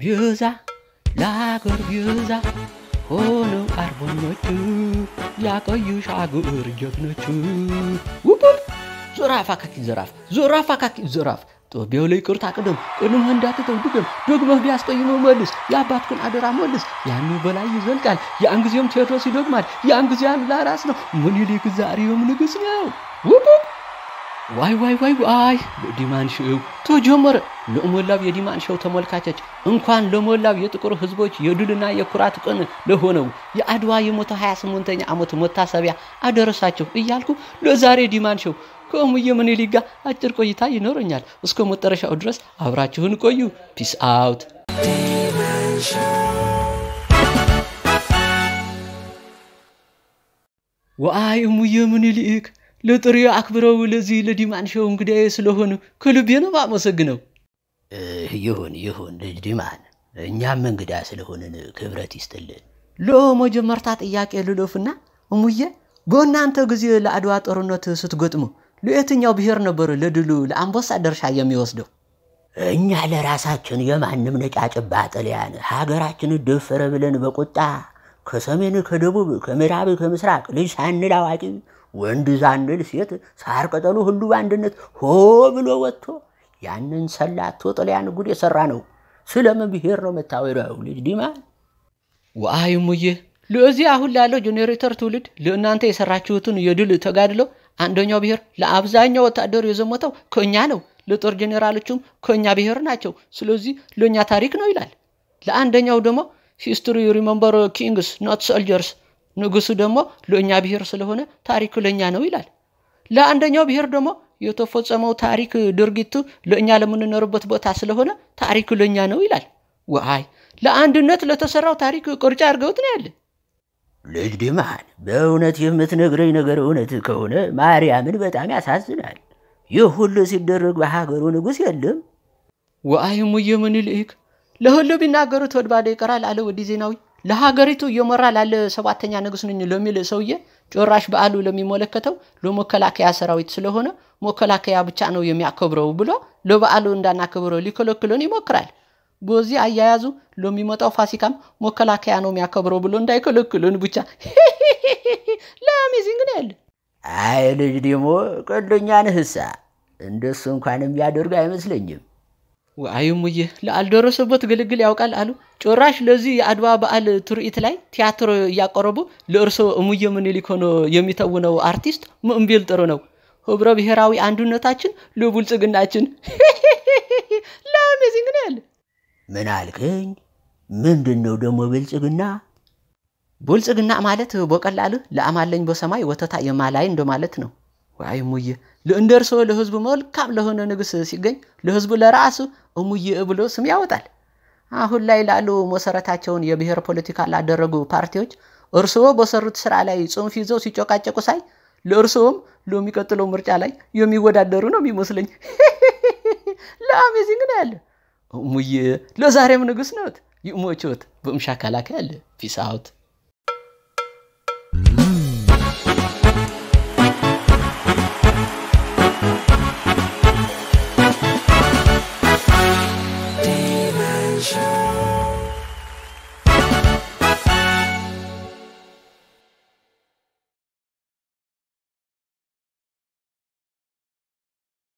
ቢዛ ለአገር ቢዛ ሆነው አርበኞች ያቆዩ ሻገር ጀግኖች ውብ ዞራፍ አካኪ ዞራፍ ዞራፍ አካኪ ዞራፍ ጦቢያው ላይ ቅርታ ቅደም ቅድም እንዳትተው ድገም ደግመህ ቢያስቀይመው መልስ የአባትህን አደራ መልስ ያኑ በላይ ይዘልቃል ያን ጊዜም ቴዎድሮስ ይደግማል ያን ጊዜ አሉላ ራስ ነው ምኒልክ ዛሬውም ንጉሥ ነው ውብ ዋይ ዋይ ዋይ ዋይ ዲማን ሾው ተጀመረ። ለሞላው የዲማን ሾው ተመልካቾች እንኳን ለሞላው የጥቁር ህዝቦች የድልና የኩራት ቀን ለሆነው የአድዋ የሞተ 28ኛ ዓመት መታሰቢያ አደረሳችሁ እያልኩ ለዛሬ ዲማን ሾው ከሙዬ ምኒልክ ጋር አጭር ቆይታ ይኖረኛል። እስከ መጨረሻው ድረስ አብራችሁን ቆዩ። ፒስ አውት። ዋይ ሙዬ ምኒልክ ለጥሪ አክብረው ለዚህ ለዲማንሸው እንግዳዬ ስለሆኑ ከልቤ ነው ማመሰግነው። ይሁን ይሁን ልጅ ዲማን፣ እኛም እንግዳ ስለሆንን ክብረት ይስጥልን። ሎ መጀመርታ ጥያቄ ልሎፍና እሙዬ፣ በእናንተ ጊዜ ለአድዋ ጦርነት ስትገጥሙ ለየትኛው ብሔር ነበር ለድሉ ለአንበሳ ድርሻ የሚወስደው? እኛ ለራሳችን የማንም ነጫጭባ ጠልያን ሀገራችንን ደፈረ ብለን በቁጣ ከሰሜን ከደቡብ ከምዕራብ ከምስራቅ ልጅ ሳንል አዋቂ ወንድ ዛንል ሴት ሳር ቅጠሉ ሁሉ በአንድነት ሆ ብሎ ወጥቶ ያንን ሰላቶ ጥልያን ጉድ የሰራ ነው። ስለምን ብሔር ነው መታወሪያው ልጅ ዲማ ወአይ ሙዬ ለዚህ አሁን ላለው ጄኔሬተር ትውልድ ለእናንተ የሰራችሁትን የድል ተጋድሎ አንደኛው ብሔር ለአብዛኛው ወታደር የዘመተው ከኛ ነው። ለጦር ጄኔራሎቹም ከኛ ብሔር ናቸው። ስለዚህ ለእኛ ታሪክ ነው ይላል። ለአንደኛው ደግሞ ሂስትሪ ሪመምበር ኪንግስ ኖት ሶልጀርስ ንጉሱ ደግሞ ለእኛ ብሔር ስለሆነ ታሪኩ ለእኛ ነው ይላል። ለአንደኛው ብሔር ደግሞ የተፈጸመው ታሪክ ድርጊቱ ለእኛ ለምንኖርበት ቦታ ስለሆነ ታሪኩ ለእኛ ነው ይላል። ወአይ ለአንድነት ለተሰራው ታሪክ ቅርጫ አድርገውት ነው ያለ። ልጅ ድማን፣ በእውነት የምትነግረኝ ነገር እውነት ከሆነ ማርያምን በጣም ያሳዝናል። ይህ ሁሉ ሲደረግ በሀገሩ ንጉሥ የለም። ወአይ እሙዬ ምኒልክ ለሁሉ ቢናገሩት ወድባዶ ይቀራል አለ ወዲ ዜናዊ። ለሀገሪቱ እየመራ ላለ ሰባተኛ ንጉስ ነኝ ለሚል ሰውዬ ጭራሽ በዓሉ ለሚመለከተው ለመከላከያ ሰራዊት ስለሆነ መከላከያ ብቻ ነው የሚያከብረው ብሎ ለበዓሉ እንዳናከብረው ሊከለክለን ይሞክራል። በዚህ አያያዙ ለሚመጣው ፋሲካም መከላከያ ነው የሚያከብረው ብሎ እንዳይከለክለን ብቻ ለአሜዚንግ ነው ያለ። አይ ልጅ ደግሞ ቀልደኛ ንህሳ እንደሱ እንኳን የሚያደርግ አይመስለኝም። አዩሙዬ አልደረሰበት ግልግል ያውቃል አሉ። ጭራሽ ለዚህ የአድዋ በዓል ትርኢት ላይ ቲያትር እያቀረቡ ለእርሶ እሙዬ ምኒልክ ሆኖ የሚተውነው አርቲስት ምእምቤል ጥሩ ነው። ህብረ ብሔራዊ አንድነታችን ለብልጽግናችን ለአሜዚንግ ግን ያለ። ምን አልከኝ? ምንድን ነው ደግሞ ብልጽግና? ብልጽግና ማለት በቀላሉ ለአማለኝ በሰማይ ወተታ የማላይ እንደማለት ነው። አይ እሙዬ እንደ እርሶ ለህዝቡ መልካም ለሆነ ንጉሥ ሲገኝ ለህዝቡ ለራሱ እሙዬ ብሎ ስም ያወጣል። አሁን ላይ ላሉ መሰረታቸውን የብሔር ፖለቲካ ላደረጉ ፓርቲዎች እርስዎ በሰሩት ስራ ላይ ጽንፍ ይዘው ሲጨቃጨቁ ሳይ ለእርስዎም ለሚቀጥለው ምርጫ ላይ የሚወዳደሩ ነው የሚመስለኝ። ለአሜዚንግ ነው ያለ እሙዬ ለዛሬም ንጉሥ ነዎት። ይሞችዎት። በምሻ ካላካ ያለ ፒስ አውት